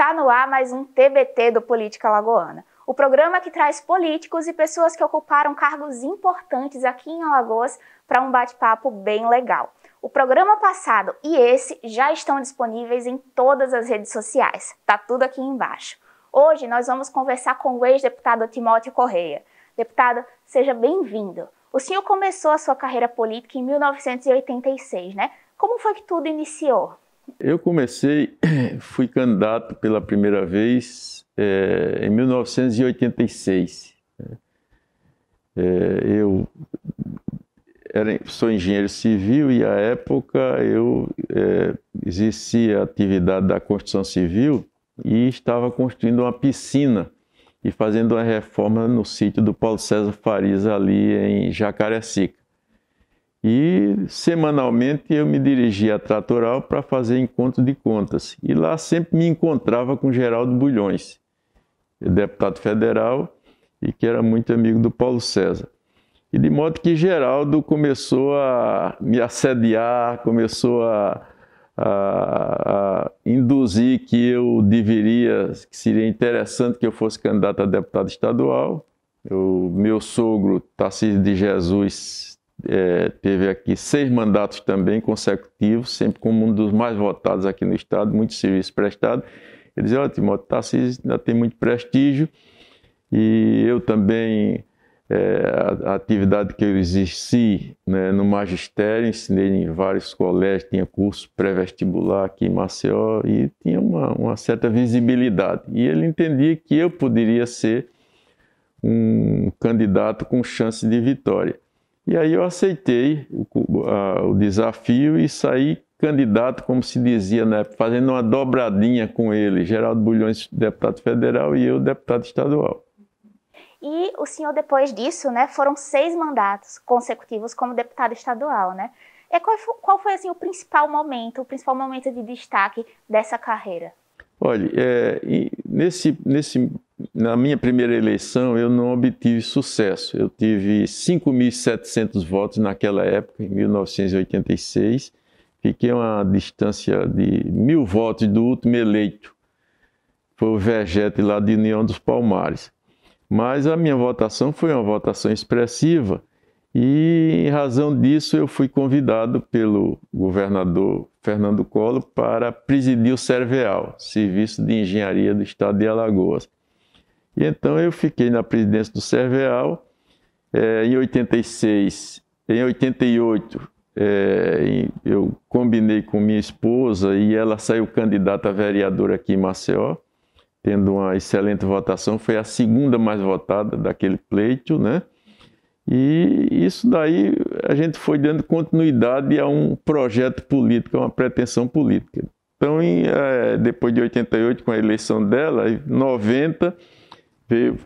Está no ar mais um TBT do Política Lagoana, o programa que traz políticos e pessoas que ocuparam cargos importantes aqui em Alagoas para um bate-papo bem legal. O programa passado e esse já estão disponíveis em todas as redes sociais. Tá tudo aqui embaixo. Hoje nós vamos conversar com o ex-deputado Timóteo Correia. Deputado, seja bem-vindo. O senhor começou a sua carreira política em 1986, né? Como foi que tudo iniciou? Eu comecei, fui candidato pela primeira vez é, em 1986. É, né? eh, eu era, sou engenheiro civil e, à época, eu é, eh, exercia a atividade da construção civil e estava construindo uma piscina e fazendo uma reforma no sítio do Paulo César Farias, ali em Jacarecica. E semanalmente eu me dirigia à Tratoral para fazer encontro de contas. E lá sempre me encontrava com Geraldo Bulhões, deputado federal e que era muito amigo do Paulo César. E de modo que Geraldo começou a me assediar, começou a, a, a induzir que eu deveria, que seria interessante que eu fosse candidato a deputado estadual. O meu sogro, Tarcísio de Jesus, é, teve aqui seis mandatos também consecutivos, sempre como um dos mais votados aqui no Estado, muito serviço prestado. Ele dizia, ó, oh, Timóteo Tarcísio ainda tem muito prestígio e eu também, é, a, a, atividade que eu exerci né, no magistério, ensinei em vários colégios, tinha curso pré-vestibular aqui em Maceió e tinha uma, uma certa visibilidade. E ele entendia que eu poderia ser um candidato com chance de vitória. E aí eu aceitei o, a, o desafio e saí candidato, como se dizia na né, época, fazendo uma dobradinha com ele, Geraldo Bulhões, deputado federal, e eu, deputado estadual. E o senhor, depois disso, né, foram seis mandatos consecutivos como deputado estadual, né? E qual foi, qual foi assim, o principal momento, o principal momento de destaque dessa carreira? Olha, é, nesse, nesse na minha primeira eleição, eu não obtive sucesso. Eu tive 5.700 votos naquela época, em 1986. Fiquei a uma distância de mil votos do último eleito. Foi o Vegete lá de União dos Palmares. Mas a minha votação foi uma votação expressiva e, em razão disso, eu fui convidado pelo governador Fernando Collor para presidir o Serveal, Serviço de Engenharia do Estado de Alagoas. E então eu fiquei na presidência do Cerveal. É, em 86, em 88, é, eh, eu combinei com minha esposa e ela saiu candidata a vereadora aqui em Maceió, tendo uma excelente votação. Foi a segunda mais votada daquele pleito, né? E isso daí a gente foi dando continuidade a um projeto político, a uma pretensão política. Então, em, é, depois de 88, com a eleição dela, em 90,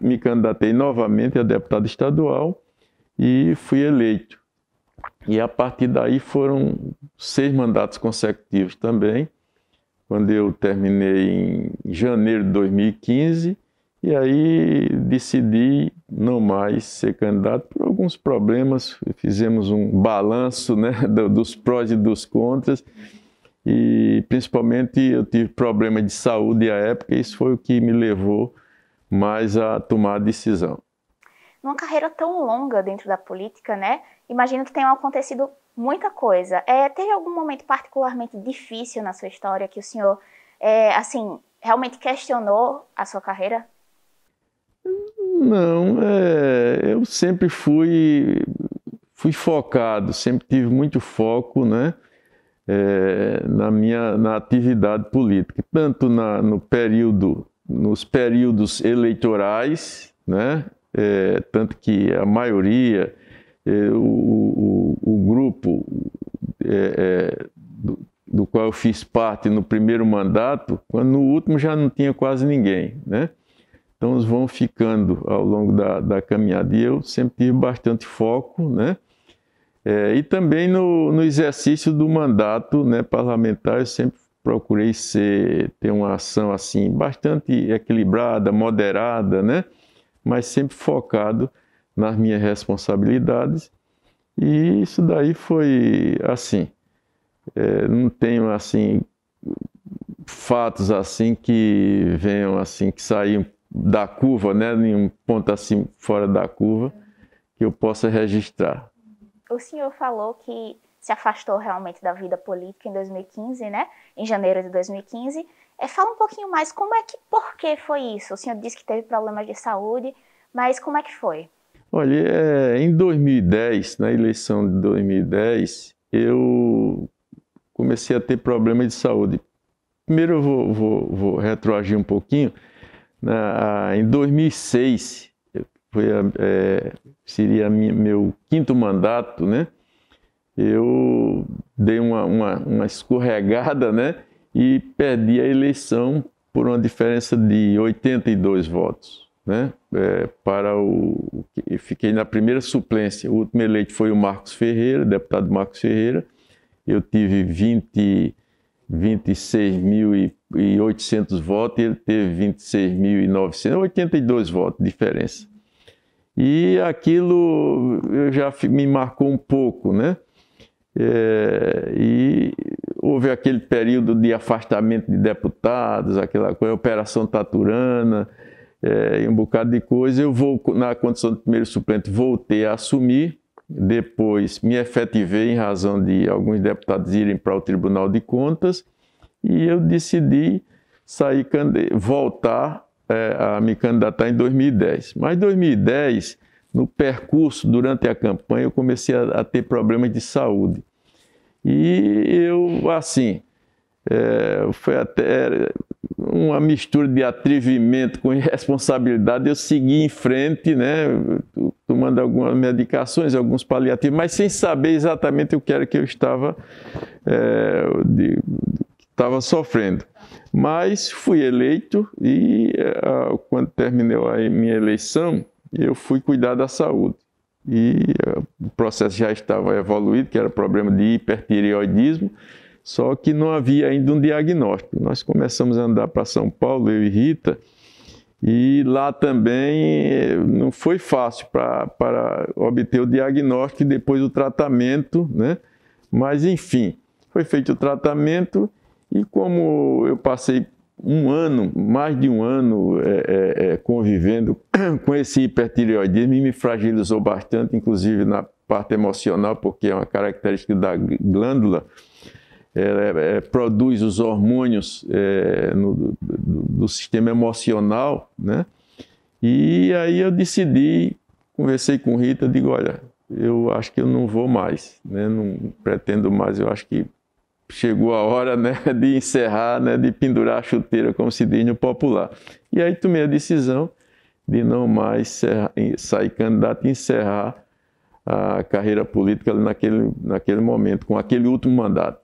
me candidatei novamente a deputado estadual e fui eleito. E a partir daí foram seis mandatos consecutivos também, quando eu terminei em janeiro de 2015. E aí decidi não mais ser candidato por alguns problemas. Fizemos um balanço né, dos prós e dos contras. E principalmente eu tive problemas de saúde à época, e isso foi o que me levou mas a tomar a decisão. Numa carreira tão longa dentro da política, né? Imagino que tenha acontecido muita coisa. É, teve algum momento particularmente difícil na sua história que o senhor, é, assim, realmente questionou a sua carreira? Não, é, eu sempre fui, fui focado, sempre tive muito foco, né? É, na minha na atividade política, tanto na, no período nos períodos eleitorais, né? É, tanto que a maioria, é, o, o, o, grupo é, é, do, do, qual eu fiz parte no primeiro mandato, quando no último já não tinha quase ninguém, né? Então eles vão ficando ao longo da, da caminhada e eu sempre tive bastante foco, né? É, e também no, no exercício do mandato né, parlamentar, eu sempre procurei ser, ter uma ação assim bastante equilibrada, moderada, né? mas sempre focado nas minhas responsabilidades. E isso daí foi assim. É, não tenho assim fatos assim que venham assim que saíram da curva, né? Nenhum ponto assim fora da curva que eu possa registrar. O senhor falou que se afastou realmente da vida política em 2015, né? Em janeiro de 2015. É, fala um pouquinho mais como é que, por que foi isso? O senhor disse que teve problemas de saúde, mas como é que foi? Olha, é, em 2010, na eleição de 2010, eu comecei a ter problemas de saúde. Primeiro eu vou, vou, vou retroagir um pouquinho. Na, né? em 2006, foi a, é, seria meu quinto mandato, né? eu dei uma, uma, uma escorregada, né? E perdi a eleição por uma diferença de 82 votos, né? É, para o fiquei na primeira suplência. O último eleito foi o Marcos Ferreira, deputado Marcos Ferreira. Eu tive 20 26.800 votos e ele teve 26.900, 82 votos de diferença. E aquilo já me marcou um pouco, né? É, e houve aquele período de afastamento de deputados, aquela coisa, Operação Taturana, é, um bocado de coisa. Eu vou, na condição de primeiro suplente, voltei a assumir, depois me efetivei em razão de alguns deputados irem para o Tribunal de Contas, e eu decidi sair, voltar é, a me candidatar em 2010. Mas 2010 no percurso, durante a campanha, eu comecei a, a ter problemas de saúde. E eu, assim, é, foi até uma mistura de atrevimento com irresponsabilidade. Eu segui em frente, né, tomando algumas medicações, alguns paliativos, mas sem saber exatamente o que era que eu estava, é, de, estava sofrendo. Mas fui eleito e, é, quando terminou a minha eleição, eu fui cuidar da saúde. E eh, o processo já estava evoluído, que era problema de hipertireoidismo, só que não havia ainda um diagnóstico. Nós começamos a andar para São Paulo, eu e Rita, e lá também eh, não foi fácil para obter o diagnóstico e depois o tratamento, né? Mas enfim, foi feito o tratamento e como eu passei um ano, mais de um ano é, é, é convivendo com esse hipertireoidismo e me fragilizou bastante, inclusive na parte emocional, porque é uma característica da glândula, é, é, produz os hormônios é, no, do, do, sistema emocional, né? E aí eu decidi, conversei com Rita, digo, olha, eu acho que eu não vou mais, né? Não pretendo mais, eu acho que chegou a hora né, de encerrar, né, de pendurar a chuteira, como se diz no popular. E aí tomei a decisão de não mais sair candidato e encerrar a carreira política naquele, naquele momento, com aquele último mandato.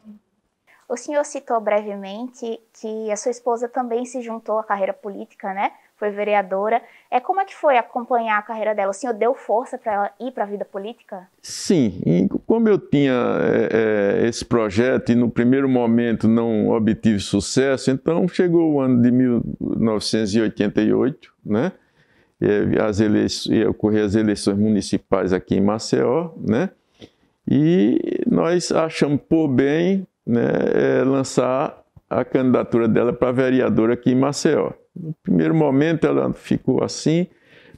O senhor citou brevemente que a sua esposa também se juntou à carreira política, né? foi vereadora. É como é que foi acompanhar a carreira dela? O senhor deu força para ela ir para a vida política? Sim, e como eu tinha é, é, esse projeto e no primeiro momento não obtive sucesso, então chegou o ano de 1988, né? As eleições, ia ocorrer as eleições municipais aqui em Maceió, né? E nós achamos por bem né, é, lançar a candidatura dela para vereadora aqui em Maceió. No primeiro momento ela ficou assim,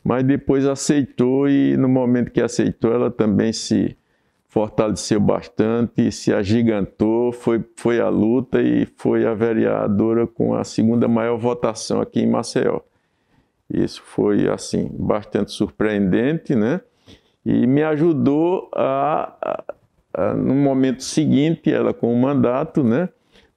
mas depois aceitou e no momento que aceitou ela também se fortaleceu bastante, se agigantou, foi, foi à luta e foi a vereadora com a segunda maior votação aqui em Maceió. Isso foi, assim, bastante surpreendente, né? E me ajudou a, a, a no momento seguinte, ela com o mandato, né?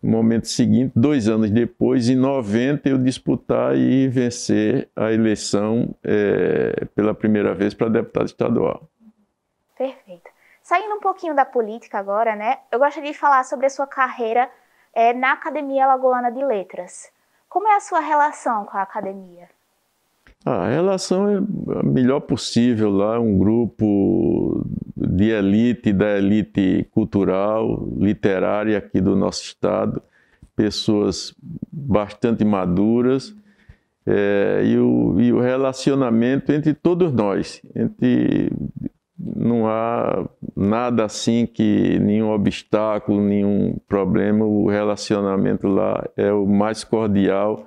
No momento seguinte, dois anos depois, em 90, eu disputar e vencer a eleição é, pela primeira vez para deputado estadual. Perfeito. Saindo um pouquinho da política agora, né? Eu gostaria de falar sobre a sua carreira é, na Academia Lagoana de Letras. Como é a sua relação com a academia? Ah, a relação é a melhor possível lá, um grupo de elite, da elite cultural, literária aqui do nosso estado, pessoas bastante maduras, é, e, o, e o relacionamento entre todos nós, entre não há nada assim que nenhum obstáculo, nenhum problema. O relacionamento lá é o mais cordial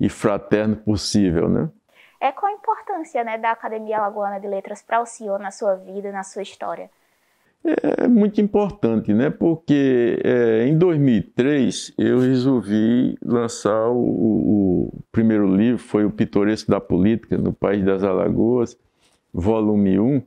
e fraterno possível, né? é qual a importância né, da Academia Alagoana de Letras para o senhor na sua vida, na sua história? É, é muito importante, né? Porque é, em 2003 eu resolvi lançar o, o, primeiro livro, foi o Pitoresco da Política no País das Alagoas, volume 1.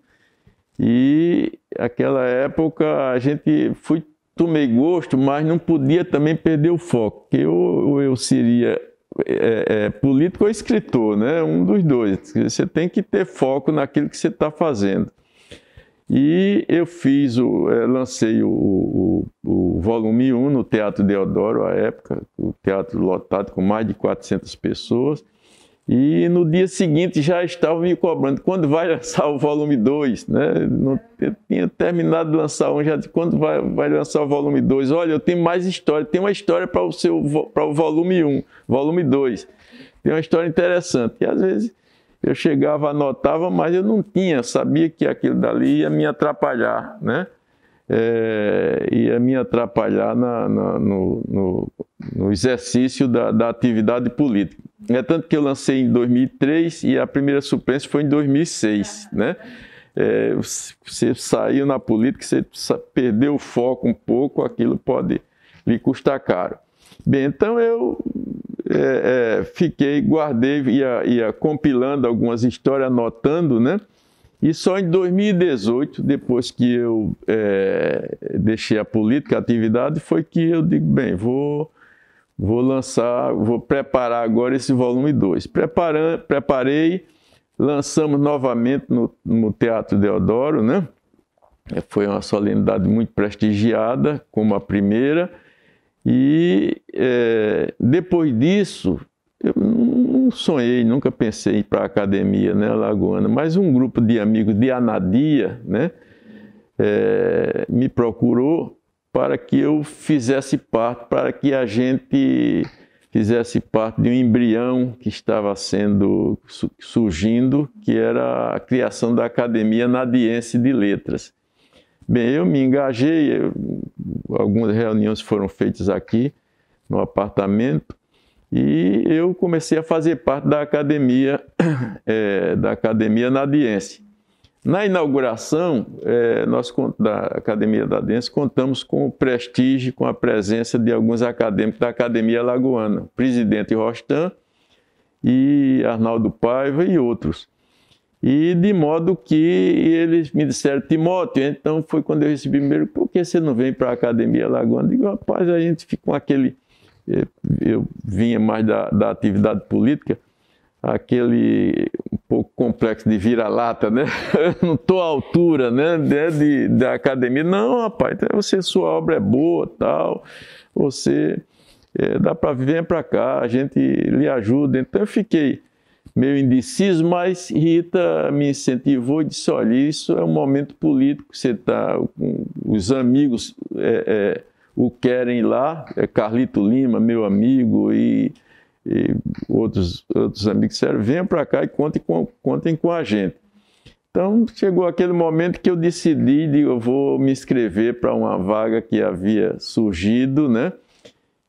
E aquela época a gente fui tomei gosto, mas não podia também perder o foco, que ou eu seria é, é, político ou escritor, né? Um dos dois. Você tem que ter foco naquilo que você está fazendo. E eu fiz, o, é, lancei o, o, o, volume 1 no Teatro Deodoro, à época, o teatro lotado com mais de 400 pessoas. E no dia seguinte já estavam me cobrando, quando vai lançar o volume 2? Né? Não, eu tinha terminado de lançar um, já disse, quando vai, vai lançar o volume 2? Olha, eu tenho mais história, tem uma história para o, seu, o volume 1, um, volume 2. Tem uma história interessante. E às vezes eu chegava, anotava, mas eu não tinha, sabia que aquilo dali ia me atrapalhar, né? é, ia é me atrapalhar na, na, no, no, no, exercício da, da, atividade política. É tanto que eu lancei em 2003 e a primeira suplência foi em 2006, né? É, você saiu na política, você perdeu o foco um pouco, aquilo pode lhe custar caro. Bem, então eu é, é, fiquei, guardei, ia, ia compilando algumas histórias, anotando, né? E só em 2018, depois que eu é, deixei a política, a atividade, foi que eu digo, bem, vou, vou lançar, vou preparar agora esse volume 2. Preparei, lançamos novamente no, no Teatro Deodoro, né? Foi uma solenidade muito prestigiada, como a primeira. E é, depois disso, eu sonhei, nunca pensei em ir para a academia né, lagoana mas um grupo de amigos de Anadia né, é, me procurou para que eu fizesse parte, para que a gente fizesse parte de um embrião que estava sendo surgindo, que era a criação da Academia Nadiense de Letras. Bem, eu me engajei, eu, algumas reuniões foram feitas aqui no apartamento, e eu comecei a fazer parte da academia, é, da academia nadiense. Na inauguração, é, nós da academia nadiense contamos com o prestígio, com a presença de alguns acadêmicos da academia lagoana, o presidente Rostan e Arnaldo Paiva e outros. E de modo que eles me disseram, Timóteo, então foi quando eu recebi primeiro, por que você não vem para a Academia Lagoana? Eu digo, rapaz, a gente fica com aquele eu vinha mais da, da atividade política, aquele um pouco complexo de vira-lata, né? Eu não estou à altura, né? De, de, da academia. Não, rapaz, é, você, sua obra é boa, tal, você é, dá para vir para cá, a gente lhe ajuda. Então eu fiquei meio indeciso, mas Rita me incentivou e disse: olha, isso é um momento político, você está com os amigos. É, é, o querem lá, é Carlito Lima, meu amigo, e, e outros, outros amigos disseram, venham para cá e contem com, contem com a gente. Então, chegou aquele momento que eu decidi, digo, eu vou me inscrever para uma vaga que havia surgido, né?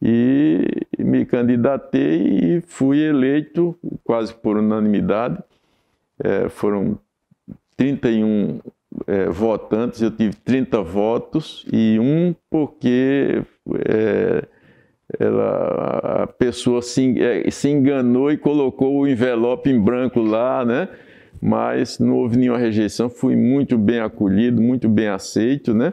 E me candidatei e fui eleito quase por unanimidade. É, foram 31 é, votantes, eu tive 30 votos e um porque é, ela, a pessoa se, é, se enganou e colocou o envelope em branco lá, né? Mas não houve nenhuma rejeição, fui muito bem acolhido, muito bem aceito, né?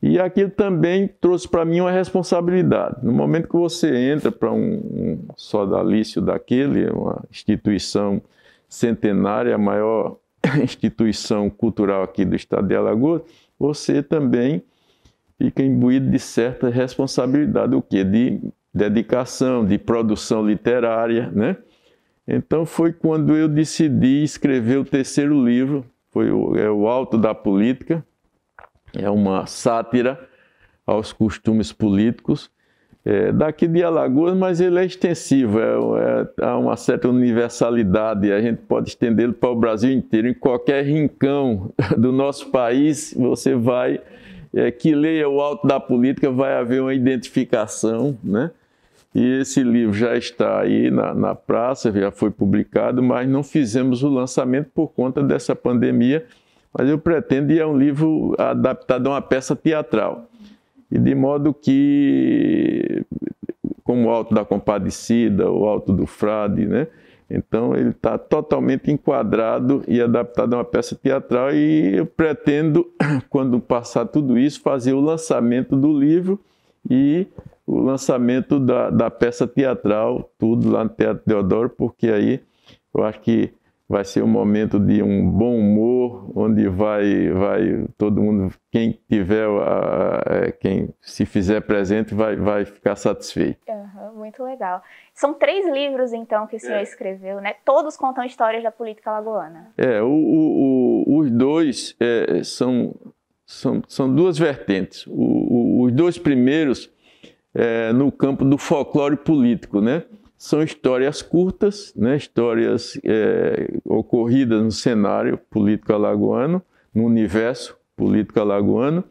E aquilo também trouxe para mim uma responsabilidade. No momento que você entra para um, um sodalício daquele, uma instituição centenária, a maior instituição cultural aqui do estado de Alagoas, você também fica imbuído de certa responsabilidade, o quê? De dedicação, de produção literária, né? Então foi quando eu decidi escrever o terceiro livro, foi o, é o Alto da Política, é uma sátira aos costumes políticos é, daqui de Alagoas, mas ele é extensivo, é, é, há uma certa universalidade, a gente pode estendê-lo para o Brasil inteiro. Em qualquer rincão do nosso país, você vai, é, que leia o alto da política, vai haver uma identificação, né? E esse livro já está aí na, na praça, já foi publicado, mas não fizemos o lançamento por conta dessa pandemia. Mas eu pretendo, e é um livro adaptado a uma peça teatral. E de modo que, como o Alto da Compadecida, o Alto do Frade, né? Então ele está totalmente enquadrado e adaptado a uma peça teatral e eu pretendo, quando passar tudo isso, fazer o lançamento do livro e o lançamento da, da peça teatral, tudo lá no Teatro Deodoro, porque aí eu acho que vai ser um momento de um bom humor, onde vai, vai todo mundo, quem tiver, a, ah, eh, quem se fizer presente, vai, vai ficar satisfeito. Uhum, muito legal. São três livros, então, que o senhor é. escreveu, né? Todos contam histórias da política lagoana. É, o, o, o, os dois é, são, são, são duas vertentes. os dois primeiros é, no campo do folclore político, né? são histórias curtas, né, histórias é, ocorridas no cenário político alagoano, no universo político alagoano,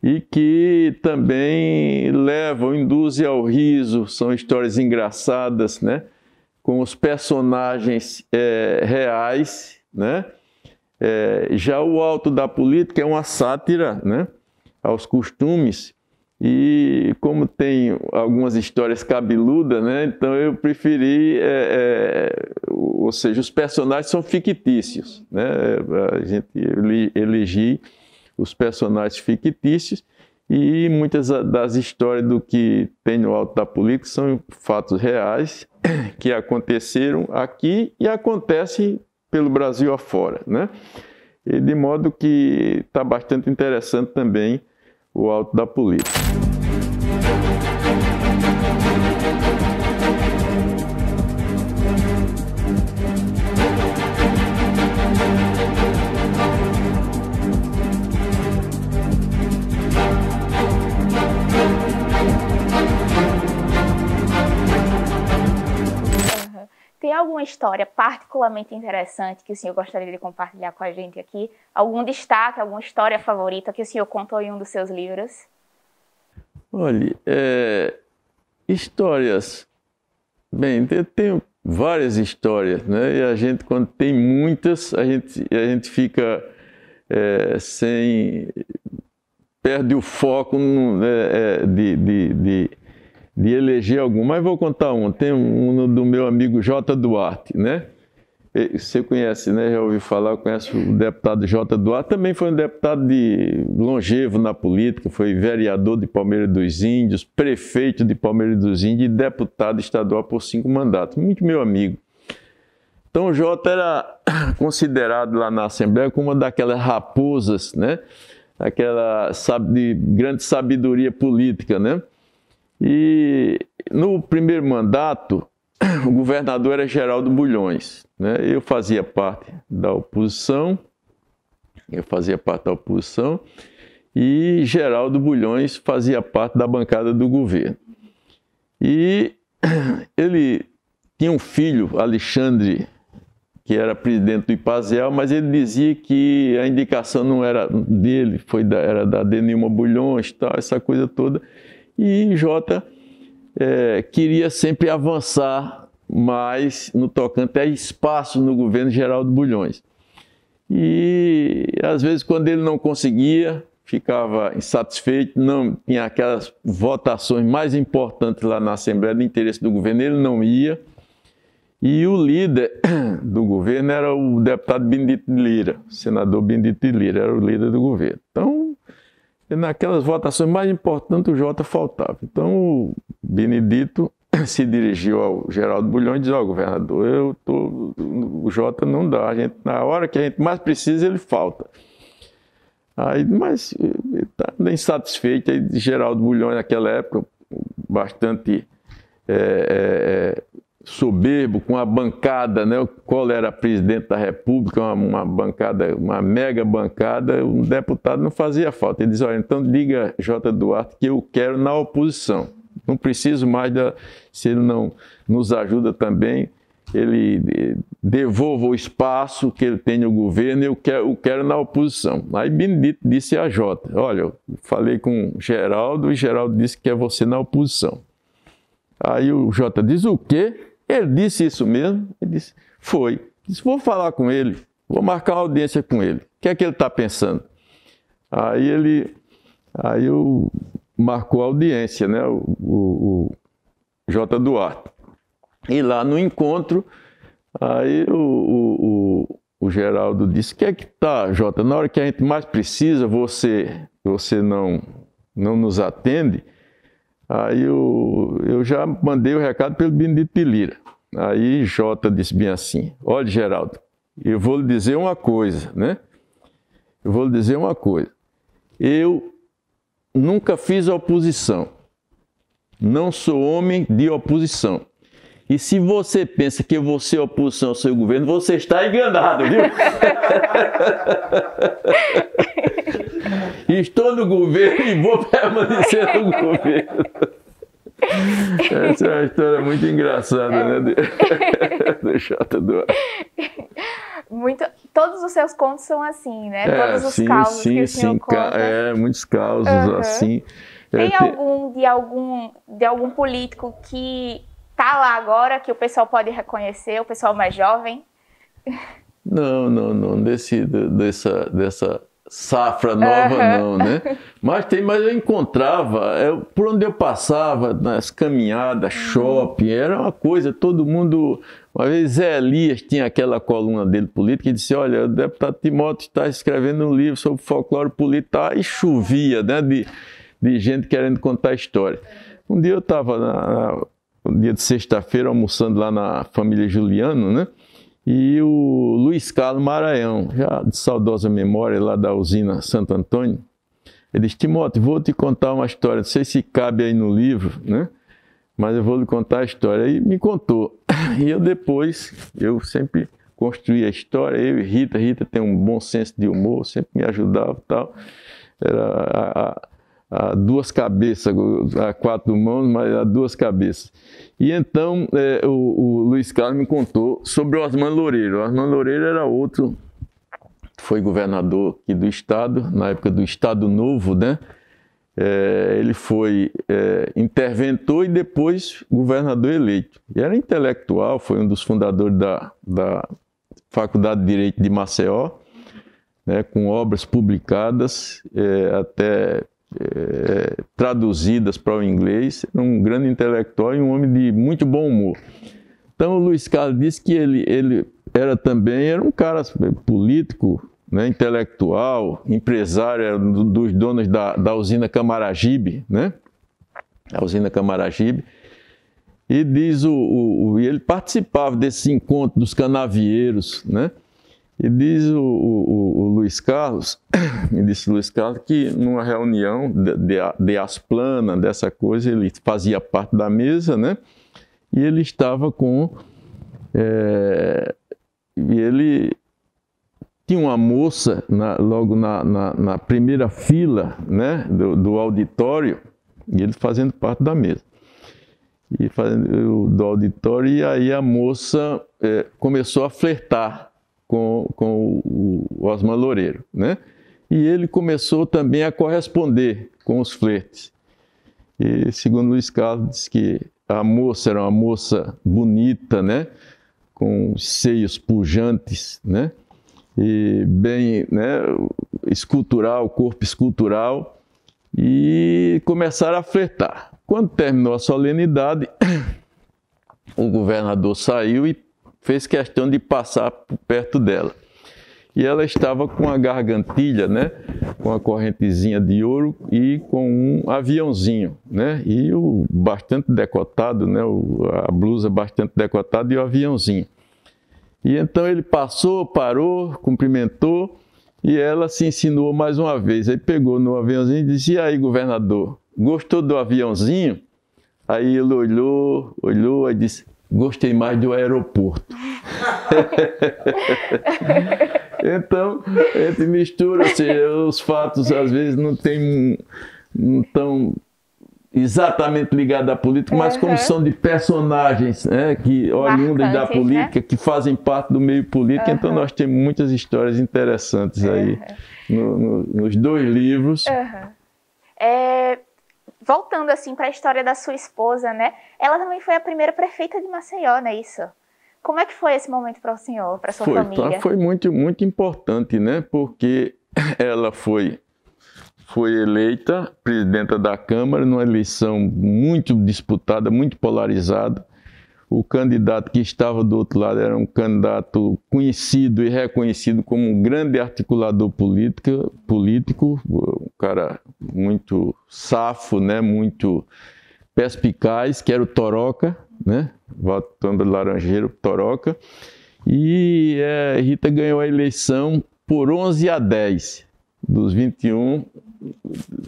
e que também levam, induzem ao riso, são histórias engraçadas, né, com os personagens é, reais, né, é, já o alto da política é uma sátira né, aos costumes e como tem algumas histórias cabeludas, né? Então eu preferi, é, é, ou seja, os personagens são fictícios, né? A gente elegi os personagens fictícios e muitas das histórias do que tem no Alto da Política são fatos reais que aconteceram aqui e acontecem pelo Brasil afora, né? E de modo que está bastante interessante também o alto da política. história particularmente interessante que o senhor gostaria de compartilhar com a gente aqui? Algum destaque, alguma história favorita que o senhor contou em um dos seus livros? Olha, é, histórias. Bem, eu tenho várias histórias, né? E a gente, quando tem muitas, a gente, a gente fica é, sem. perde o foco no, né, é, de, de, de de eleger algum, mas vou contar um. Tem um do meu amigo J. Duarte, né? Você conhece, né? Já ouvi falar, conhece o deputado J. Duarte, também foi um deputado de longevo na política, foi vereador de Palmeiras dos Índios, prefeito de Palmeiras dos Índios e deputado estadual por cinco mandatos. Muito meu amigo. Então, o J era considerado lá na Assembleia como uma daquelas raposas, né? Aquela de grande sabedoria política, né? E no primeiro mandato, o governador era Geraldo Bulhões. Né? Eu fazia parte da oposição, eu fazia parte da oposição, e Geraldo Bulhões fazia parte da bancada do governo. E ele tinha um filho, Alexandre, que era presidente do IPASEL, mas ele dizia que a indicação não era dele, foi da, era da Denilma Bulhões, tal, essa coisa toda e J é, queria sempre avançar mais no tocante a espaço no governo Geraldo Bulhões. E às vezes, quando ele não conseguia, ficava insatisfeito, não tinha aquelas votações mais importantes lá na Assembleia de Interesse do governo, ele não ia. E o líder do governo era o deputado Benedito de Lira, o senador Benedito de Lira, era o líder do governo. Então, naquelas votações mais importantes, o Jota faltava. Então, o Benedito se dirigiu ao Geraldo Bulhão e disse: Ó, oh, governador, eu tô, o Jota não dá. A gente, na hora que a gente mais precisa, ele falta. Aí, mas está insatisfeito. Aí, Geraldo Bulhão naquela época, bastante é, é, soberbo, com a bancada, né? o Collor era presidente da República, uma, uma, bancada, uma mega bancada, um deputado não fazia falta. Ele diz: olha, então diga J. Duarte que eu quero na oposição. Não preciso mais, da, se ele não nos ajuda também, ele eh, devolva o espaço que ele tem no governo, eu quero, eu quero na oposição. Aí Benedito disse a Jota, olha, eu falei com Geraldo e Geraldo disse que é você na oposição. Aí o Jota diz o quê? Ele disse isso mesmo? Ele disse, foi. disse, vou falar com ele, vou marcar uma audiência com ele. O que é que ele está pensando? Aí ele, aí eu marcou a audiência, né? O, o, o J. Duarte. E lá no encontro, aí o, o, o, o Geraldo disse, o que é que tá, J? Na hora que a gente mais precisa, você, você não, não nos atende. Aí eu, eu já mandei o recado pelo Benedito de Lira. Aí Jota disse bem assim: Olha, Geraldo, eu vou lhe dizer uma coisa, né? Eu vou lhe dizer uma coisa. Eu nunca fiz oposição. Não sou homem de oposição. E se você pensa que eu vou ser oposição ao seu governo, você está enganado, viu? Estou no governo e vou permanecer no governo. Essa é uma história muito engraçada, é. né? Do, do J. Muito, todos os seus contos são assim, né? É, todos os sim, causos sim, que o senhor sim, conta. É, muitos causos uhum. assim. É, Tem é, algum de algum de algum político que tá lá agora que o pessoal pode reconhecer, o pessoal mais jovem? Não, não, não. Desse, dessa, dessa safra nova, uhum. não, né? Mas, tem, mas eu encontrava, eu, é, por onde eu passava, nas caminhadas, uhum. shopping, era uma coisa, todo mundo. Uma vez Zé Elias tinha aquela coluna dele política e disse: Olha, o deputado Timóteo está escrevendo um livro sobre folclore político, tá, e chovia, né? De, de gente querendo contar história. Um dia eu estava, um dia de sexta-feira, almoçando lá na família Juliano, né? e o Luiz Carlos Maranhão, já de saudosa memória, lá da usina Santo Antônio. Ele disse: Timóteo, vou te contar uma história, não sei se cabe aí no livro, né? mas eu vou lhe contar a história. E me contou. E eu depois, eu sempre construí a história, eu e Rita. Rita tem um bom senso de humor, sempre me ajudava e tal. Era a, a a duas cabeças, a quatro mãos, mas a duas cabeças. E então é, o, o, Luiz Carlos me contou sobre o Osman Loureiro. O Osman Loureiro era outro, foi governador aqui do estado, na época do Estado Novo, né? É, ele foi é, interventor e depois governador eleito. E era intelectual, foi um dos fundadores da, da Faculdade de Direito de Maceió, né, com obras publicadas é, até é, traduzidas para o inglês, um grande intelectual e um homem de muito bom humor. Então, o Luiz Carlos disse que ele, ele era também era um cara é, político, né, intelectual, empresário, era do, dos donos da, da usina Camaragibe, né? A usina Camaragibe. E diz o, o, o, ele participava desse encontro dos canavieiros, né? E diz o, o, o Luiz Carlos, me disse Luiz Carlos, que numa reunião de, de, de Asplana, dessa coisa, ele fazia parte da mesa, né? E ele estava com. É, e ele tinha uma moça na, logo na, na, na, primeira fila né, do, do, auditório, e ele fazendo parte da mesa. E fazendo do auditório, e aí a moça é, começou a flertar com, com o Osman Loureiro, né? E ele começou também a corresponder com os flertes. E segundo Luiz Carlos, diz que a moça era uma moça bonita, né? Com seios pujantes, né? E bem, né? Escultural, corpo escultural. E começaram a flertar. Quando terminou a solenidade, o governador saiu e fez questão de passar perto dela. E ela estava com a gargantilha, né, com a correntezinha de ouro e com um aviãozinho, né, e o bastante decotado, né, o, a blusa bastante decotada e o aviãozinho. E então ele passou, parou, cumprimentou e ela se insinuou mais uma vez. Aí pegou no aviãozinho e disse: E aí, governador, gostou do aviãozinho? Aí ele olhou, olhou e disse: gostei mais do aeroporto. então, entre mistura-se, assim, os fatos às vezes não tem não tão exatamente ligados à política, mas uhum. como são de personagens né, que oriundos da né? política, né? que fazem parte do meio político, uhum. então nós temos muitas histórias interessantes aí uhum. no, no, nos dois livros. É, voltando assim para a história da sua esposa, né? Ela também foi a primeira prefeita de Maceió, não é isso? Como é que foi esse momento para o senhor, para sua foi, família? Foi muito muito importante, né? Porque ela foi foi eleita presidenta da Câmara numa eleição muito disputada, muito polarizada o candidato que estava do outro lado era um candidato conhecido e reconhecido como um grande articulador política, político, um cara muito safo, né, muito perspicaz, que era o Toroca, né, voltando Laranjeiro, Toroca, e é, Rita ganhou a eleição por 11 a 10 dos 21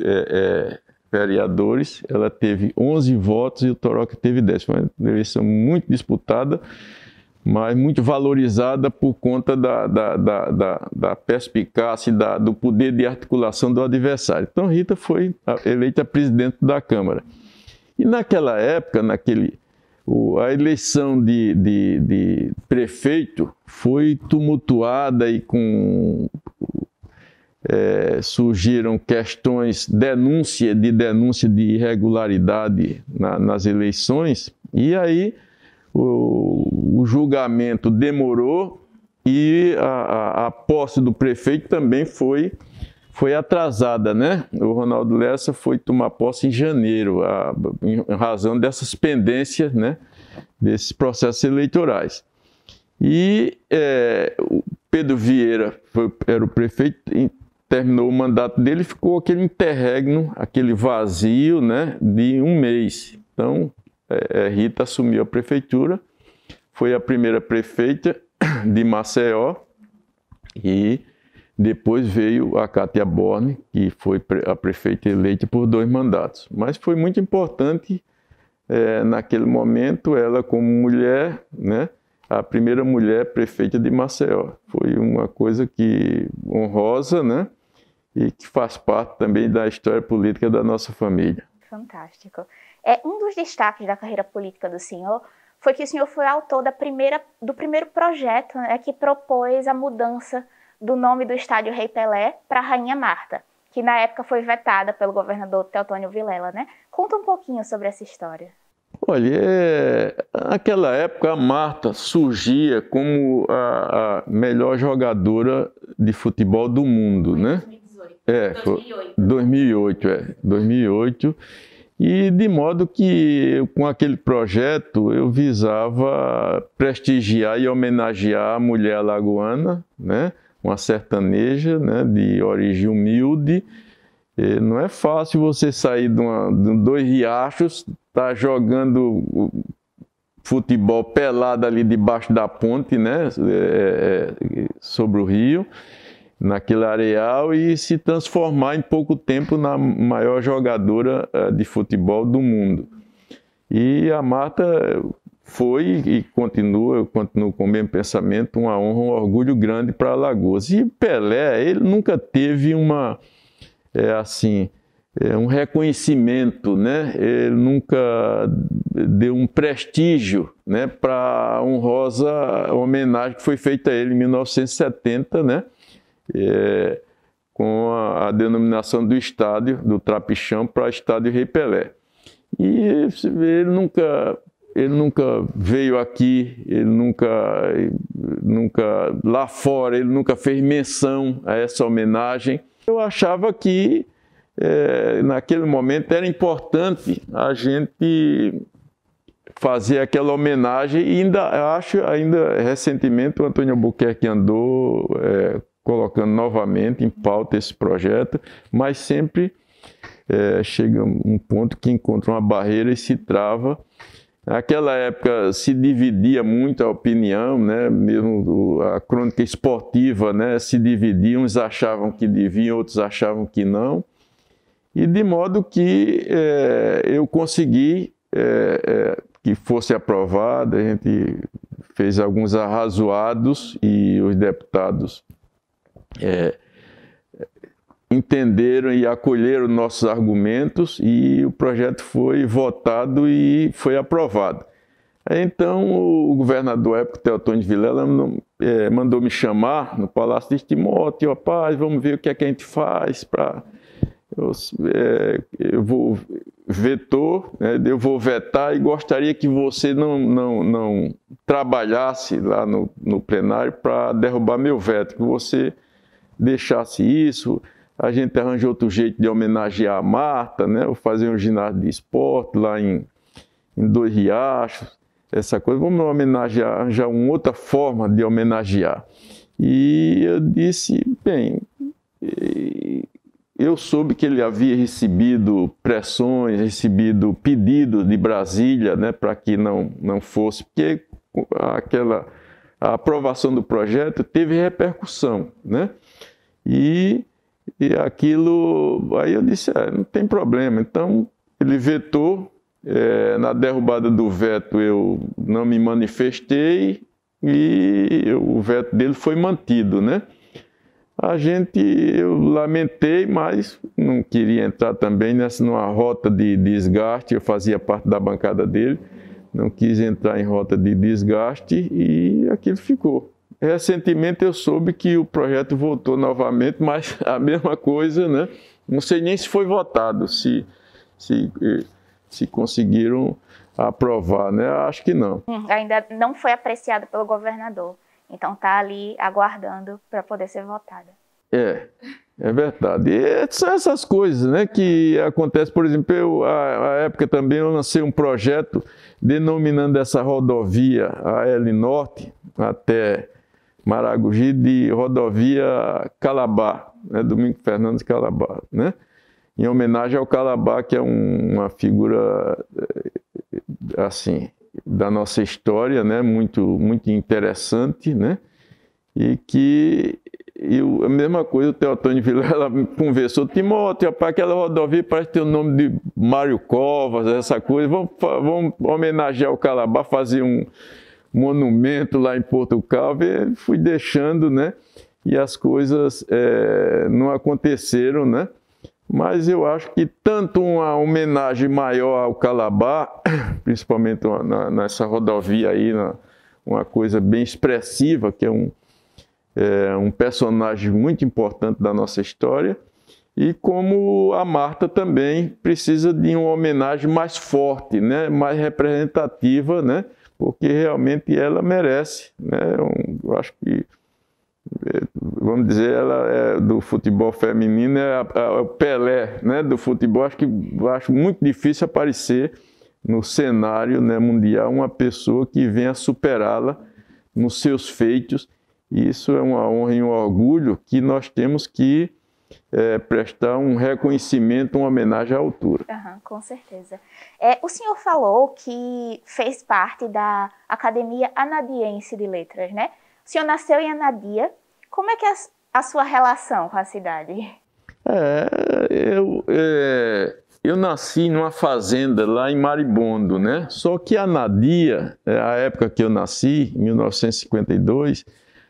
é, é, vereadores, ela teve 11 votos e o Toroca teve 10. Foi uma eleição muito disputada, mas muito valorizada por conta da, da, da, da, da perspicácia e do poder de articulação do adversário. Então, Rita foi eleita presidente da Câmara. E naquela época, naquele, o, a eleição de, de, de prefeito foi tumultuada e com é, surgiram questões, denúncia de denúncia de irregularidade na, nas eleições, e aí o, o julgamento demorou e a, a, a, posse do prefeito também foi, foi atrasada, né? O Ronaldo Lessa foi tomar posse em janeiro, a, em razão dessas pendências, né? Desses processos eleitorais. E é, o Pedro Vieira foi, era o prefeito, terminou o mandato dele, ficou aquele interregno, aquele vazio né, de um mês. Então, é, é, Rita assumiu a prefeitura, foi a primeira prefeita de Maceió e depois veio a Cátia Borne, que foi a prefeita eleita por dois mandatos. Mas foi muito importante é, naquele momento, ela como mulher, né? a primeira mulher prefeita de Maceió. Foi uma coisa que honrosa, né? E que faz parte também da história política da nossa família. Fantástico. É um dos destaques da carreira política do senhor foi que o senhor foi autor da primeira, do primeiro projeto né, que propôs a mudança do nome do estádio Rei Pelé para Rainha Marta, que na época foi vetada pelo governador Teotônio Vilela, né? Conta um pouquinho sobre essa história. Olha, é... naquela época a Marta surgia como a, a melhor jogadora de futebol do mundo, foi né? 2018. É, 2008. 2008, é, 2008. E de modo que com aquele projeto eu visava prestigiar e homenagear a mulher alagoana, né? Uma sertaneja, né? De origem humilde. E não é fácil você sair de, uma, de dois riachos, tá jogando futebol pelado ali debaixo da ponte, né, é, é, é, sobre o rio, naquele areal e se transformar em pouco tempo na maior jogadora é, de futebol do mundo. E a Marta foi e continua, eu continuo com o mesmo pensamento, uma honra, um orgulho grande para Alagoas. E Pelé, ele nunca teve uma, é, assim, é, um reconhecimento, né? Ele nunca deu um prestígio, né? Para honrosa homenagem que foi feita a ele em 1970, né? É, com a, a, denominação do estádio do Trapichão para Estádio Rei Pelé. E ele, ele nunca ele nunca veio aqui, ele nunca, nunca lá fora, ele nunca fez menção a essa homenagem. Eu achava que é, naquele momento era importante a gente fazer aquela homenagem e ainda acho ainda recentemente o Antônio Albuquerque andou é, colocando novamente em pauta esse projeto, mas sempre é, chega um ponto que encontra uma barreira e se trava. Naquela época se dividia muito a opinião, né? mesmo a crônica esportiva né? se dividia, uns achavam que devia, outros achavam que não e de modo que é, eu consegui é, é, que fosse aprovada, a gente fez alguns arrazoados e os deputados é, entenderam e acolheram nossos argumentos e o projeto foi votado e foi aprovado. Então, o governador época, Teotônio de Vilela, é, mandou me chamar no Palácio de Timóteo, rapaz, vamos ver o que é que a gente faz para eu, é, eu vou vetou né, eu vou vetar e gostaria que você não, não, não trabalhasse lá no, no plenário para derrubar meu veto, que você deixasse isso. A gente arranja outro jeito de homenagear a Marta, né? Ou fazer um ginásio de esporte lá em, em Dois Riachos, essa coisa. Vamos homenagear, arranjar uma outra forma de homenagear. E eu disse, bem, eu soube que ele havia recebido pressões, recebido pedido de Brasília né, para que não, não fosse, porque aquela a aprovação do projeto teve repercussão. Né? E, e aquilo, aí eu disse, ah, não tem problema. Então ele vetou, é, na derrubada do veto eu não me manifestei e o veto dele foi mantido. Né? a gente, eu lamentei, mas não queria entrar também nessa numa rota de desgaste, eu fazia parte da bancada dele, não quis entrar em rota de desgaste e aquilo ficou. Recentemente eu soube que o projeto voltou novamente, mas a mesma coisa, né? Não sei nem se foi votado, se, se, eh, se conseguiram aprovar, né? Acho que não. Ainda não foi apreciado pelo governador. Então está ali aguardando para poder ser votada. É, é verdade. E são essas coisas né, que acontecem. Por exemplo, eu, a, a, época também eu lancei um projeto denominando essa rodovia, a L Norte, até Maragogi, de rodovia Calabá, né, Domingo Fernandes Calabá, né? em homenagem ao Calabá, que é um, uma figura eh, assim da nossa história, né, muito, muito interessante, né, e que eu, a mesma coisa o Teotônio Vilela conversou, Timóteo, para aquela rodovia parece ter o nome de Mário Covas, essa coisa, vamos, vamos homenagear o Calabar, fazer um monumento lá em Portugal, fui deixando, né, e as coisas é, não aconteceram, né, mas eu acho que tanto uma homenagem maior ao Calabar, principalmente na, nessa rodovia aí, na, uma coisa bem expressiva, que é um, é um personagem muito importante da nossa história, e como a Marta também precisa de uma homenagem mais forte, né? mais representativa, né? porque realmente ela merece. Né? Eu acho que vamos dizer, ela é do futebol feminino é, é, o Pelé, né? Do futebol acho que acho muito difícil aparecer no cenário né, mundial uma pessoa que venha superá-la nos seus feitos. E isso é uma honra e um orgulho que nós temos que é, prestar um reconhecimento, uma homenagem à altura. Uhum, com certeza. É, o senhor falou que fez parte da Academia Anadiense de Letras, né? O senhor nasceu em Anadia. Como é que é a sua relação com a cidade? É, eu, é, eu nasci numa fazenda lá em Maribondo, né? Só que a Nadia, é, a época que eu nasci, em 1952,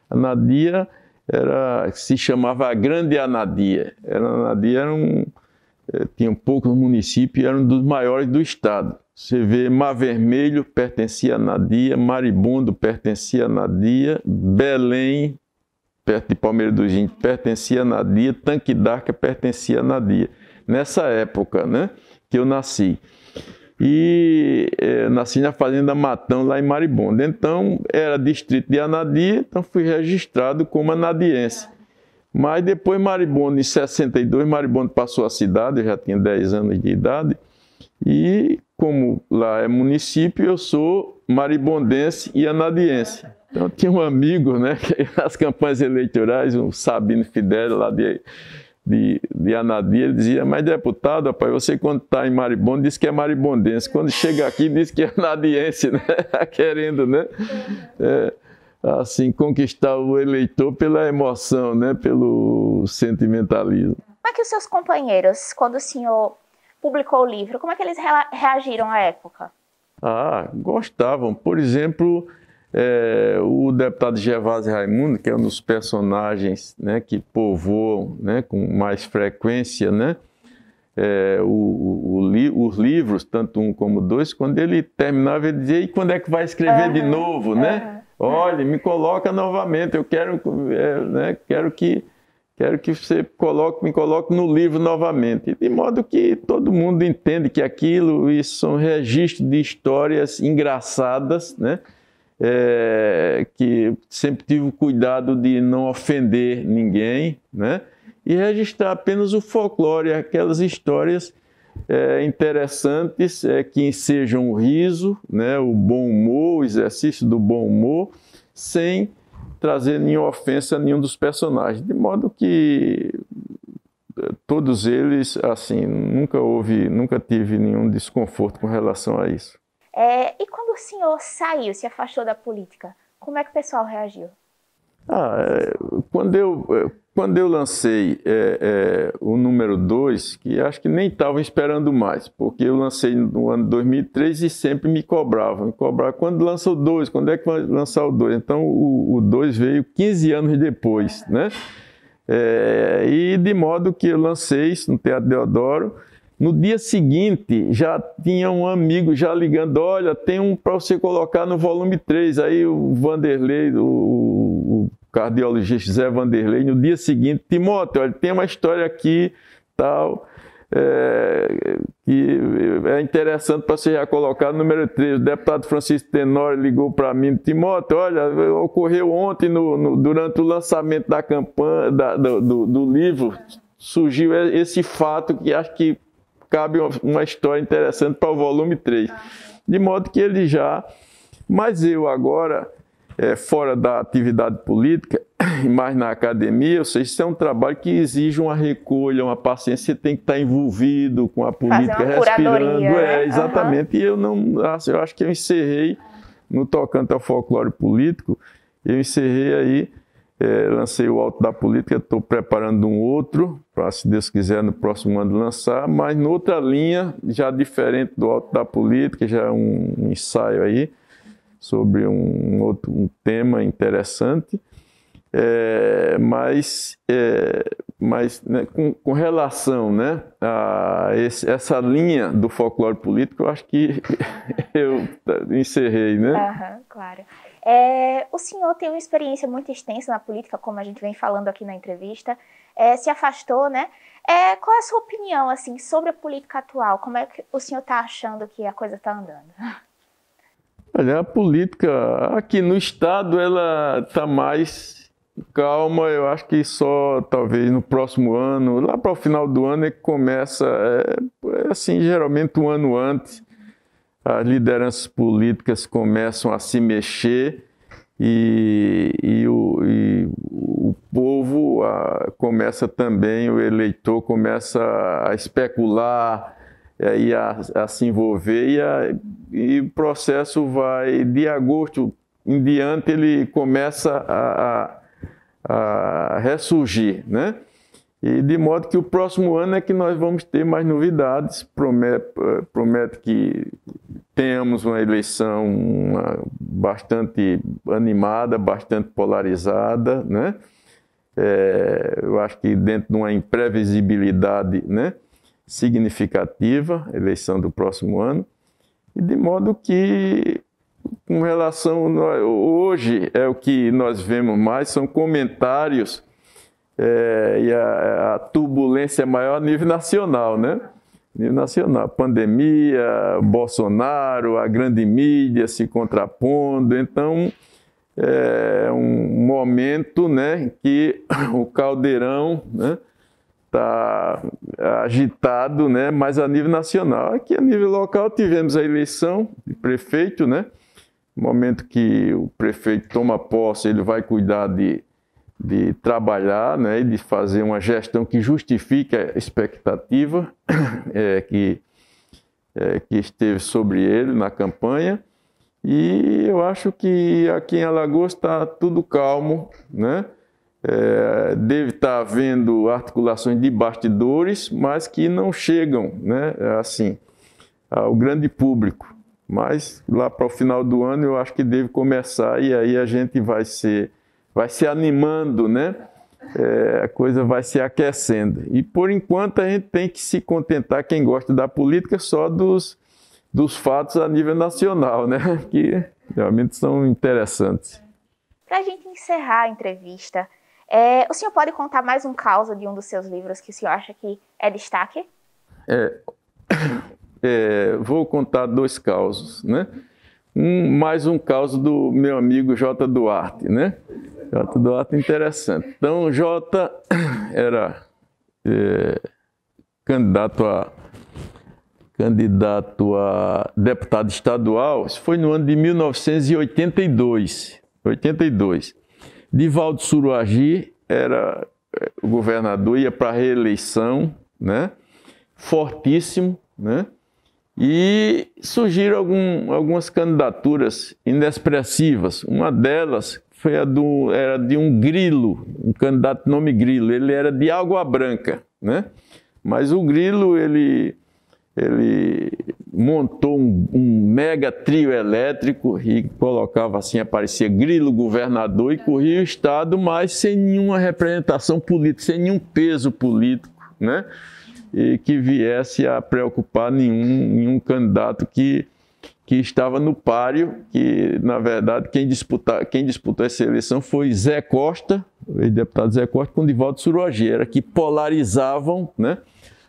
Anadia era, se chamava a Grande Anadia. Era, Anadia era um, é, tinha poucos municípios, era um dos maiores do estado. Você vê Mar Vermelho pertencia a Nadia, Maribundo pertencia a Nadia, Belém, perto de Palmeiras do Gente pertencia a Nadia, Tanque d'Arca pertencia a Nadia. Nessa época, né, que eu nasci. E é, nasci na Fazenda Matão, lá em Maribondo. Então, era distrito de Anadia, então fui registrado como anadiense. Mas depois Maribondo, em 62, Maribondo passou a cidade, eu já tinha 10 anos de idade, e como lá é município, eu sou maribondense e anadiense. Então tinha um amigo, né, nas campanhas eleitorais, um Sabino Fidel lá de, de, de Anadia, ele dizia, mas deputado, rapaz, você quando está em Maribondo diz que é maribondense, quando chega aqui diz que é anadiense, né, querendo, né, é, assim, conquistar o eleitor pela emoção, né, pelo sentimentalismo. Como é que os seus companheiros, quando o senhor publicou o livro, como é que eles reagiram à época? Ah, gostavam. Por exemplo, é, o deputado Gervásio Raimundo, que é um dos personagens né, que povoam né, com mais frequência né, é, o, o, li, os livros, tanto um como dois, quando ele terminava, ele dizia, e quando é que vai escrever uhum, de novo, uhum, né? Uhum. Olha, me coloca novamente, eu quero, é, né, quero que Quero que você coloque, me coloque no livro novamente, de modo que todo mundo entende que aquilo isso são registros de histórias engraçadas, né? É, que sempre tive o cuidado de não ofender ninguém, né? E registrar apenas o folclore, aquelas histórias é, interessantes é, que sejam o riso, né? O bom humor, o exercício do bom humor, sem trazer nenhuma ofensa a nenhum dos personagens, de modo que eh, todos eles, assim, nunca houve, nunca tive nenhum desconforto com relação a isso. É, e quando o senhor saiu, se afastou da política, como é que o pessoal reagiu? Ah, é, quando eu, é, quando eu lancei é, é, o número 2, que acho que nem estavam esperando mais, porque eu lancei no ano 2003 e sempre me cobravam. Me cobravam quando lança o 2, quando é que vai lançar o 2? Então o 2 veio 15 anos depois, né? É, e de modo que eu lancei isso no Teatro Deodoro. No dia seguinte, já tinha um amigo já ligando: olha, tem um para você colocar no volume 3. Aí o Vanderlei, o cardiologista Zé Vanderlei, no dia seguinte, Timóteo, olha, tem uma história aqui, tal, é, que é interessante para ser já colocar, Número 3, o deputado Francisco Tenório ligou para mim, Timóteo, olha, ocorreu ontem, no, no, durante o lançamento da campanha, da, do, do, do, livro, surgiu esse fato que acho que cabe uma história interessante para o volume 3. De modo que ele já... Mas eu agora é, fora da atividade política, mas na academia, ou seja, isso é um trabalho que exige uma recolha, uma paciência, você tem que estar envolvido com a política, respirando. É, né? É, exatamente. Uhum. E eu não. Assim, eu acho que eu encerrei, no tocante ao folclore político, eu encerrei aí. É, lancei o Alto da Política, estou preparando um outro, para se Deus quiser no próximo ano lançar, mas noutra linha, já diferente do Alto da Política, já é um ensaio aí, sobre um outro um tema interessante, é, mas, é, mas né, com, com, relação né, a esse, essa linha do folclore político, eu acho que eu encerrei, né? claro. É, o senhor tem uma experiência muito extensa na política, como a gente vem falando aqui na entrevista, é, se afastou, né? É, qual é a sua opinião assim sobre a política atual? Como é que o senhor está achando que a coisa está andando? Olha, a política aqui no Estado ela está mais calma, eu acho que só talvez no próximo ano, lá para o final do ano é que começa, é, é, assim, geralmente um ano antes, as lideranças políticas começam a se mexer e, e, o, e o, povo a, ah, começa também, o eleitor começa a especular, é, e a, a se envolver e, a, e, o processo vai de agosto em diante ele começa a, a, a ressurgir, né? E de modo que o próximo ano é que nós vamos ter mais novidades. Promete, é, promete que tenhamos uma eleição uma, bastante animada, bastante polarizada, né? É, eu acho que dentro de uma imprevisibilidade, né? significativa, eleição do próximo ano, e de modo que, com relação. Hoje é o que nós vemos mais, são comentários é, e a, a turbulência é maior a nível nacional, né? nível nacional. Pandemia, Bolsonaro, a grande mídia se contrapondo. Então, é um momento né, que o caldeirão né, está ah, agitado, né? Mas a nível nacional, aqui a nível local tivemos a eleição de prefeito, né? No momento que o prefeito toma posse, ele vai cuidar de, de trabalhar, né? E de fazer uma gestão que justifique a expectativa é, que é, que esteve sobre ele na campanha. E eu acho que aqui em Alagoas está tudo calmo, né? é, deve estar tá havendo articulações de bastidores, mas que não chegam, né, assim, ao grande público. Mas lá para o final do ano eu acho que deve começar e aí a gente vai se, vai se animando, né? É, a coisa vai se aquecendo. E por enquanto a gente tem que se contentar, quem gosta da política, só dos, dos fatos a nível nacional, né? Que realmente são interessantes. Para a gente encerrar a entrevista, é, o senhor pode contar mais um caso de um dos seus livros que o senhor acha que é destaque? É, é, vou contar dois causos, né? Um, mais um caso do meu amigo J. Duarte, né? J. Duarte interessante. Então, J. era é, candidato a candidato a deputado estadual, isso foi no ano de 1982, 82. Divaldo Suruagi era eh, o governador, ia para a reeleição, né? fortíssimo, né? e surgiram algum, algumas candidaturas inexpressivas. Uma delas foi a do, era de um grilo, um candidato nome grilo, ele era de Água Branca, né? mas o grilo ele ele montou um, um, mega trio elétrico e colocava assim, aparecia grilo, governador e corria o Estado, mas sem nenhuma representação política, sem nenhum peso político, né? E que viesse a preocupar nenhum, nenhum candidato que, que estava no páreo, que na verdade quem, disputar, quem disputou essa eleição foi Zé Costa, o deputado Zé Costa, com Divaldo era que polarizavam né,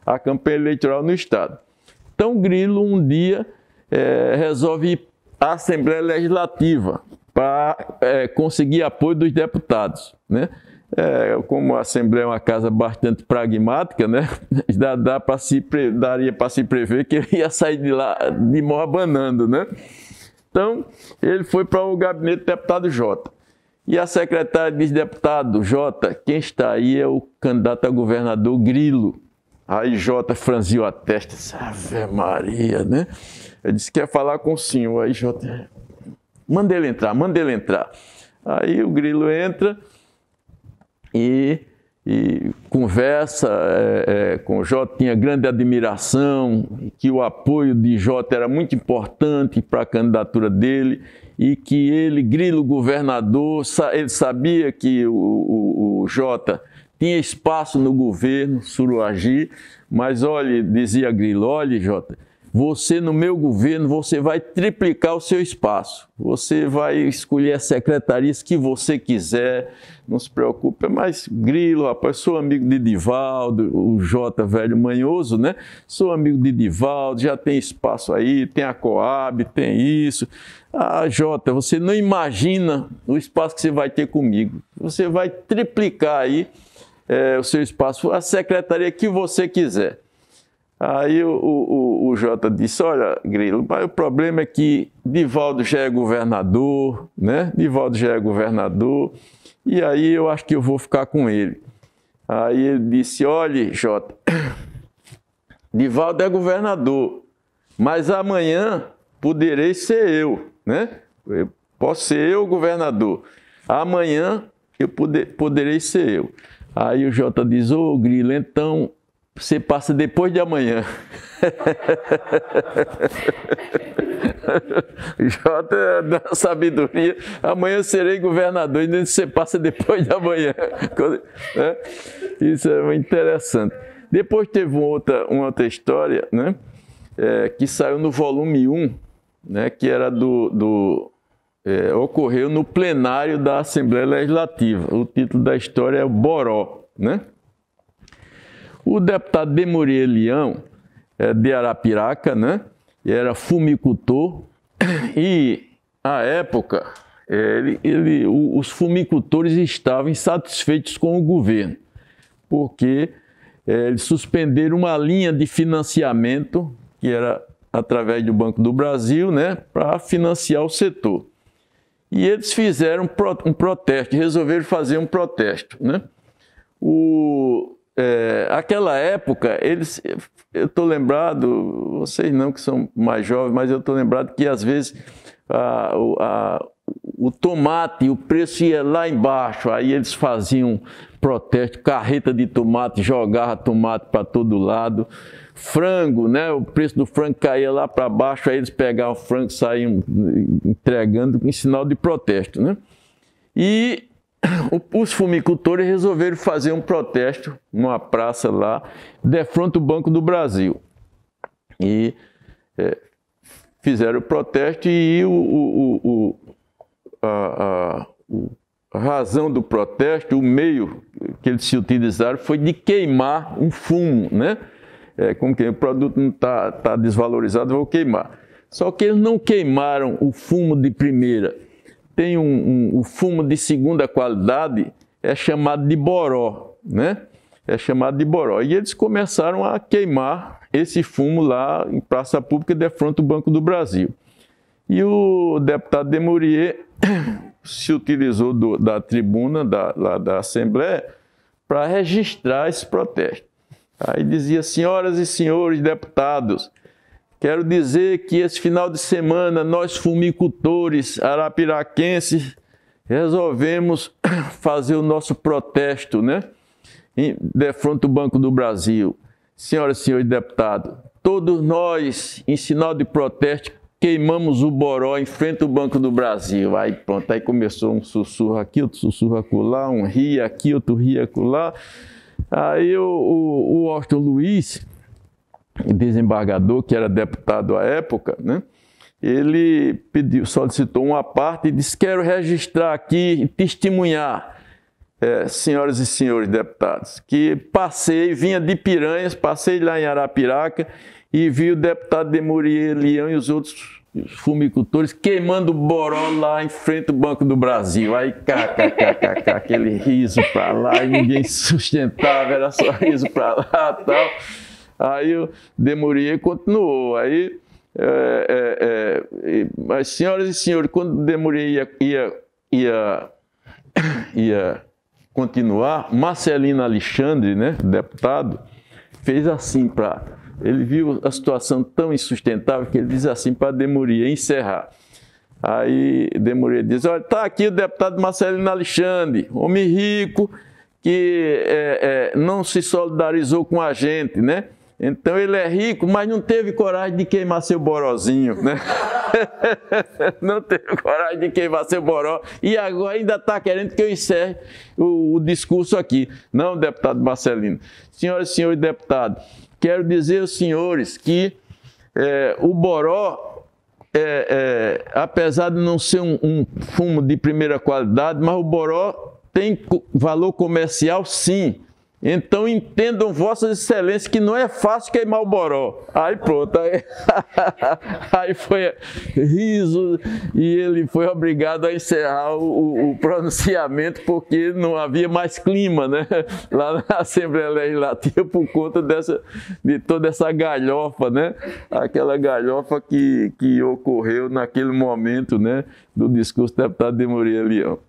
a campanha eleitoral no Estado. Então, Grilo, um dia, é, resolve ir à Assembleia Legislativa para é, conseguir apoio dos deputados. Né? É, como a Assembleia é uma casa bastante pragmática, né? dá, dá pra se, daria para se prever que ele ia sair de lá de mão abanando. Né? Então, ele foi para o gabinete do deputado Jota. E a secretária diz, deputado Jota, quem está aí é o candidato a governador Grilo. Aí Jota franziu a testa, disse, Ave Maria, né? Ele disse, quer falar com o senhor. Aí Jota, manda ele entrar, manda ele entrar. Aí o grilo entra e, e conversa é, é, com o Jota, tinha grande admiração, que o apoio de Jota era muito importante para a candidatura dele e que ele, grilo governador, ele sabia que o, o, o Jota tinha espaço no governo, Suruagi, mas olhe dizia Grilo, olhe, Jota, você no meu governo, você vai triplicar o seu espaço. Você vai escolher a secretaria que você quiser, não se preocupe. Mas Grilo, rapaz, sou amigo de Divaldo, o Jota Velho Manhoso, né? Sou amigo de Divaldo, já tem espaço aí, tem a Coab, tem isso. Ah, Jota, você não imagina o espaço que você vai ter comigo. Você vai triplicar aí é, o seu espaço, a secretaria que você quiser. Aí o, o, o Jota disse: Olha, Grilo, o problema é que Divaldo já é governador, né? Divaldo já é governador, e aí eu acho que eu vou ficar com ele. Aí ele disse: Olha, Jota, Divaldo é governador, mas amanhã poderei ser eu, né? Eu posso ser eu governador. Amanhã eu poder, poderei ser eu. Aí o Jota diz: Ô oh, Grilo, então você passa depois de amanhã. Jota da sabedoria, amanhã serei governador, e você passa depois de amanhã. Né? Isso é interessante. Depois teve uma outra, uma outra história né? É, que saiu no volume 1, né? que era do, do é, ocorreu no plenário da Assembleia Legislativa. O título da história é Boró, né? O deputado Demurier Leão, é, de Arapiraca, né? Era fumicultor e, à época, ele, ele, os fumicultores estavam insatisfeitos com o governo, porque é, eles suspenderam uma linha de financiamento, que era através do Banco do Brasil, né, para financiar o setor. E eles fizeram um protesto, resolveram fazer um protesto. Né? O, é, aquela época, eles, eu estou lembrado, vocês não que são mais jovens, mas eu estou lembrado que às vezes a, a, o tomate, o preço ia lá embaixo, aí eles faziam protesto, carreta de tomate, jogava tomate para todo lado frango, né? O preço do frango caía lá para baixo, aí eles pegavam o frango, saíam entregando em sinal de protesto, né? E os fumicultores resolveram fazer um protesto numa praça lá, defronte o Banco do Brasil. E é, fizeram o protesto e o, o, o, a, a, a razão do protesto, o meio que eles se utilizaram foi de queimar um fumo, né? é, como que é? o produto não está tá desvalorizado, vou queimar. Só que eles não queimaram o fumo de primeira. Tem um, um, o fumo de segunda qualidade, é chamado de boró, né? É chamado de boró. E eles começaram a queimar esse fumo lá em praça pública de frente ao Banco do Brasil. E o deputado Demurier se utilizou do, da tribuna da, da Assembleia para registrar esse protesto. Aí dizia: Senhoras e senhores deputados, quero dizer que esse final de semana nós fumicultores arapiraquenses resolvemos fazer o nosso protesto, né? Em defronte do Banco do Brasil. Senhoras e senhores deputados, todos nós, em sinal de protesto, queimamos o boró em frente ao Banco do Brasil. Aí pronto, aí começou um sussurro aqui, outro sussurro acolá, um ria aqui, outro ria acolá. Aí o, o, o Austin Luiz, desembargador, que era deputado à época, né? ele pediu, solicitou uma parte e disse: Quero registrar aqui, testemunhar, é, senhoras e senhores deputados, que passei, vinha de Piranhas, passei lá em Arapiraca e vi o deputado Demurier Leão e os outros fumicultores queimando boró lá em frente ao Banco do Brasil. Aí, kkkk, aquele riso para lá, e ninguém sustentava, era só riso para lá tal. Aí o Demurier continuou. Aí, é, é, é, senhoras e senhores, quando o Demurier ia, ia, ia, ia continuar, Marcelino Alexandre, né, deputado, fez assim para ele viu a situação tão insustentável que ele diz assim para Demoria encerrar. Aí Demoria diz: Olha, está aqui o deputado Marcelino Alexandre, homem rico, que é, é, não se solidarizou com a gente, né? Então ele é rico, mas não teve coragem de queimar seu borozinho, né? não teve coragem de queimar seu boró e agora ainda está querendo que eu encerre o, o discurso aqui. Não, deputado Marcelino. Senhoras e senhores deputados, Quero dizer aos senhores que é, o boró, é, é, apesar de não ser um, um fumo de primeira qualidade, mas o boró tem valor comercial sim. Então entendam, Vossa Excelência, que não é fácil queimar o boró. Aí pronto, aí, aí foi riso e ele foi obrigado a encerrar o, o, pronunciamento porque não havia mais clima né? lá na Assembleia Legislativa por conta dessa, de toda essa galhofa, né? aquela galhofa que, que ocorreu naquele momento né? do discurso do deputado Demorei Leão.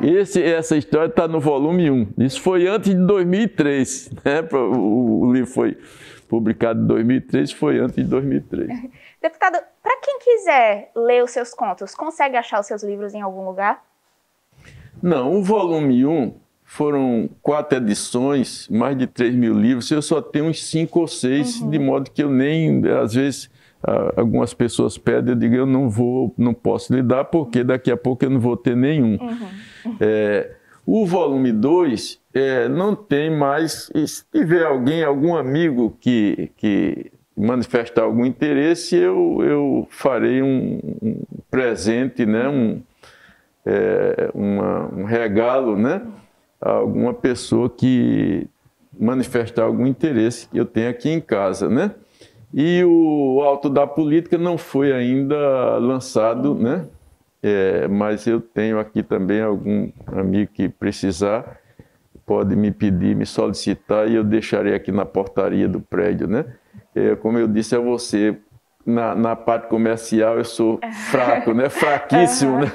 Esse, essa história está no volume 1. Isso foi antes de 2003. Né? O, o livro foi publicado em 2003, foi antes de 2003. Deputado, para quem quiser ler os seus contos, consegue achar os seus livros em algum lugar? Não, o volume 1 foram quatro edições, mais de 3 mil livros, eu só tenho uns cinco ou seis, uhum. de modo que eu nem, às vezes, ah, algumas pessoas pedem, eu digo, eu não vou, não posso lhe dar, porque daqui a pouco eu não vou ter nenhum. Uhum. uhum. É, o volume 2 é, não tem mais, se tiver alguém, algum amigo que, que manifestar algum interesse, eu, eu farei um, um presente, né? um, é, uma, um regalo né? a alguma pessoa que manifestar algum interesse que eu tenho aqui em casa. Né? E o Alto da Política não foi ainda lançado, né? É, mas eu tenho aqui também algum amigo que precisar, pode me pedir, me solicitar e eu deixarei aqui na portaria do prédio, né? É, como eu disse a você, na, na, parte comercial eu sou fraco, né? Fraquíssimo, uhum. né?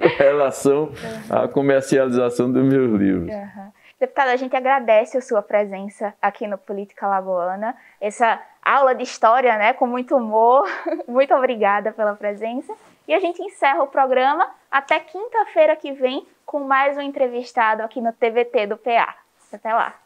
Com relação à comercialização dos meus livros. Uhum. a gente agradece a sua presença aqui no Política Lagoana, essa aula de história, né, com muito humor. muito obrigada pela presença. E a gente encerra o programa até quinta-feira que vem com mais um entrevistado aqui no TVT do PA. Até lá.